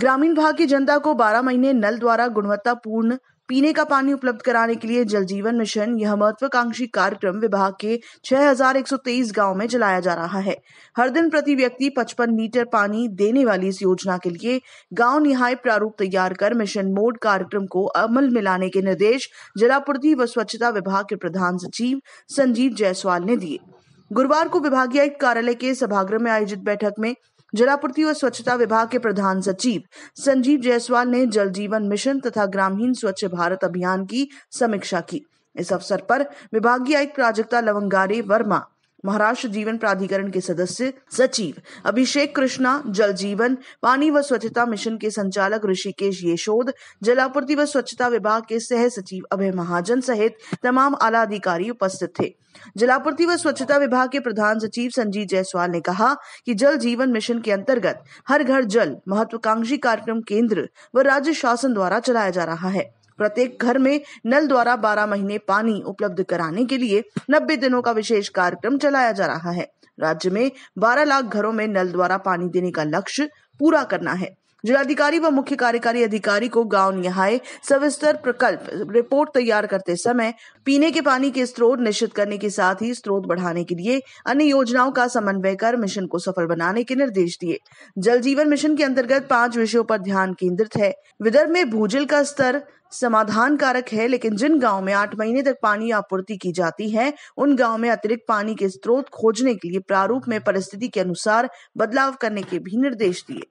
ग्रामीण भाग की जनता को 12 महीने नल द्वारा गुणवत्तापूर्ण पीने का पानी उपलब्ध कराने के लिए जल जीवन मिशन यह महत्वाकांक्षी कार्यक्रम विभाग के 6,123 गांव में चलाया जा रहा है हर दिन प्रति व्यक्ति 55 लीटर पानी देने वाली इस योजना के लिए गांव निहाय प्रारूप तैयार कर मिशन मोड कार्यक्रम को अमल में लाने के निर्देश जलापूर्ति व स्वच्छता विभाग के प्रधान सचिव संजीव जायसवाल ने दिए गुरुवार को विभागीय कार्यालय के सभागृह में आयोजित बैठक में जलापूर्ति व स्वच्छता विभाग के प्रधान सचिव संजीव जायसवाल ने जल जीवन मिशन तथा ग्रामीण स्वच्छ भारत अभियान की समीक्षा की इस अवसर पर विभागीय आयुक्त प्राजक्ता लवंगारे वर्मा महाराष्ट्र जीवन प्राधिकरण के सदस्य सचिव अभिषेक कृष्णा जल जीवन पानी व स्वच्छता मिशन के संचालक ऋषिकेश येशोद जलापूर्ति व स्वच्छता विभाग के सह सचिव अभय महाजन सहित तमाम आला अधिकारी उपस्थित थे जलापूर्ति व स्वच्छता विभाग के प्रधान सचिव संजीव जायसवाल ने कहा कि जल जीवन मिशन के अंतर्गत हर घर जल महत्वाकांक्षी कार्यक्रम केंद्र व राज्य शासन द्वारा चलाया जा रहा है प्रत्येक घर में नल द्वारा बारह महीने पानी उपलब्ध कराने के लिए नब्बे दिनों का विशेष कार्यक्रम चलाया जा रहा है राज्य में बारह लाख घरों में नल द्वारा पानी देने का लक्ष्य पूरा करना है जिलाधिकारी व मुख्य कार्यकारी अधिकारी को गांव निहाय सविस्तर प्रकल्प रिपोर्ट तैयार करते समय पीने के पानी के स्रोत निश्चित करने के साथ ही स्रोत बढ़ाने के लिए अन्य योजनाओं का समन्वय कर मिशन को सफल बनाने के निर्देश दिए जल जीवन मिशन के अंतर्गत पांच विषयों पर ध्यान केंद्रित है विदर्भ में भूजल का स्तर समाधान कारक है लेकिन जिन गांव में आठ महीने तक पानी आपूर्ति की जाती है उन गांव में अतिरिक्त पानी के स्रोत खोजने के लिए प्रारूप में परिस्थिति के अनुसार बदलाव करने के भी निर्देश दिए